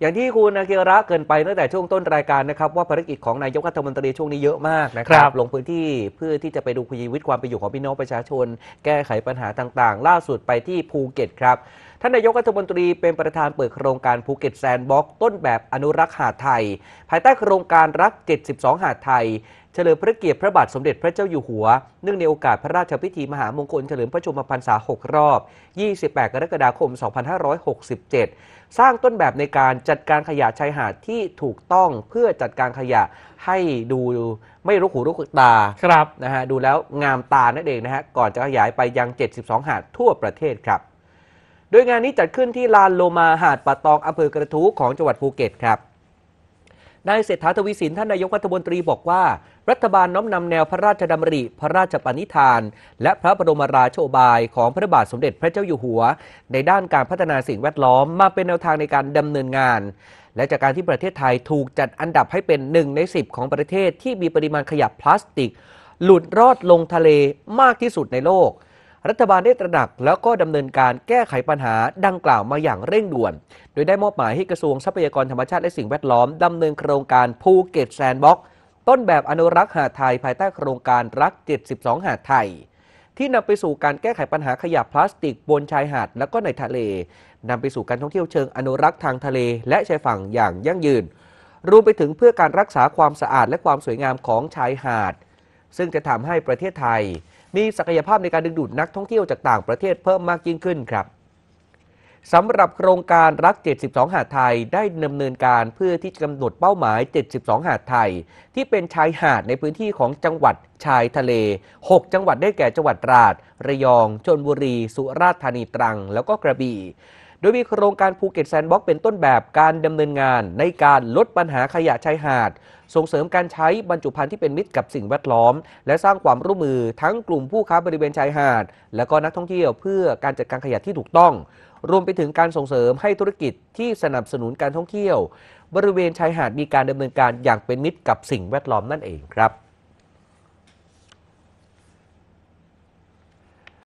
อย่างที่คุณอาเกียระเกินไปตั้งแต่ช่วงต้นรายการนะครับ ว่าภารกิจของนายกรัฐมนตรีช่วงนี้เยอะมากนะครับ ลงพื้นที่เพื่อที่จะไปดูคชีวิตความเป็นอยู่ของพี่น้องประชาชน แก้ไขปัญหาต่างๆ ล่าสุดไปที่ภูเก็ตครับท่านนายกรัฐมนตรีเป็นประธานเปิดโครงการภูเก็ตแซนด์บ็อกต้นแบบอนุรักษ์หาดไทย ภายใต้โครงการรัก 72 หาดไทยเฉลิมพระเกียรติพระบาทสมเด็จพระเจ้าอยู่หัว เนื่องในโอกาสพระราชพิธีมหามงคลเฉลิมพระชนมพรรษา 6 รอบ 28 กรกฎาคม 2567 สร้างต้นแบบในการจัดการขยะชายหาดที่ถูกต้องเพื่อจัดการขยะให้ดูไม่รุกหูรุกตา ครับ นะฮะ ดูแล้วงามตานั่นเองนะฮะ ก่อนจะขยายไปยัง 72 หาดทั่วประเทศครับ โดยงานนี้จัดขึ้นที่ลานโลมาหาดปะตองอำเภอกระทู้ของจังหวัดภูเก็ตครับนายเศรษฐาทวีสินท่านนายกรัฐมนตรีบอกว่า รัฐบาลน้อมนำแนวพระราชดำริพระราชปณิธาน และพระบรมราโชบายของพระบาทสมเด็จพระเจ้าอยู่หัว ในด้านการพัฒนาสิ่งแวดล้อมมาเป็นแนวทางในการดำเนินงาน และจากการที่ประเทศไทยถูกจัดอันดับให้เป็นหนึ่งใน 10 ของประเทศที่มีปริมาณขยะพลาสติกหลุดรอดลงทะเลมากที่สุดในโลกรัฐบาลได้ตระหนักแล้วก็ดำเนินการแก้ไขปัญหาดังกล่าวมาอย่างเร่งด่วน โดยได้มอบหมายให้กระทรวงทรัพยากรธรรมชาติและสิ่งแวดล้อม ดำเนินโครงการ ภูเก็ตแซนด์บ็อกต้นแบบอนุรักษ์หาดไทยภายใต้โครงการรัก 72 หาดไทย ที่นำไปสู่การแก้ไขปัญหาขยะพลาสติกบนชายหาดและก็ในทะเลนำไปสู่การท่องเที่ยวเชิงอนุรักษ์ทางทะเลและชายฝั่งอย่างยั่งยืนรวมไปถึงเพื่อการรักษาความสะอาดและความสวยงามของชายหาด ซึ่งจะทำให้ประเทศไทยมีศักยภาพในการดึงดูดนักท่องเที่ยวจากต่างประเทศเพิ่มมากยิ่งขึ้นครับสำหรับโครงการรัก 72 หาดไทยได้ดำเนินการเพื่อที่จะกำหนดเป้าหมาย 72 หาดไทย ที่เป็นชายหาดในพื้นที่ของจังหวัดชายทะเล 6 จังหวัดได้แก่จังหวัดตราดระยองชนบุรี สุราษฎร์ธานีตรัง แล้วก็กระบี่ดยมีโครงการภูเก็ตแซนด์บ็อกซ์เป็นต้นแบบการดำเนินงานในการลดปัญหาขยะชายหาดส่งเสริมการใช้บรรจุภัณฑ์ที่เป็นมิตรกับสิ่งแวดล้อม และสร้างความร่วมมือทั้งกลุ่มผู้ค้าบริเวณชายหาด และก็นักท่องเที่ยวเพื่อการจัดการขยะที่ถูกต้อง รวมไปถึงการส่งเสริมให้ธุรกิจที่สนับสนุนการท่องเที่ยว บริเวณชายหาดมีการดำเนินการอย่างเป็นมิตรกับสิ่งแวดล้อมนั่นเองครับ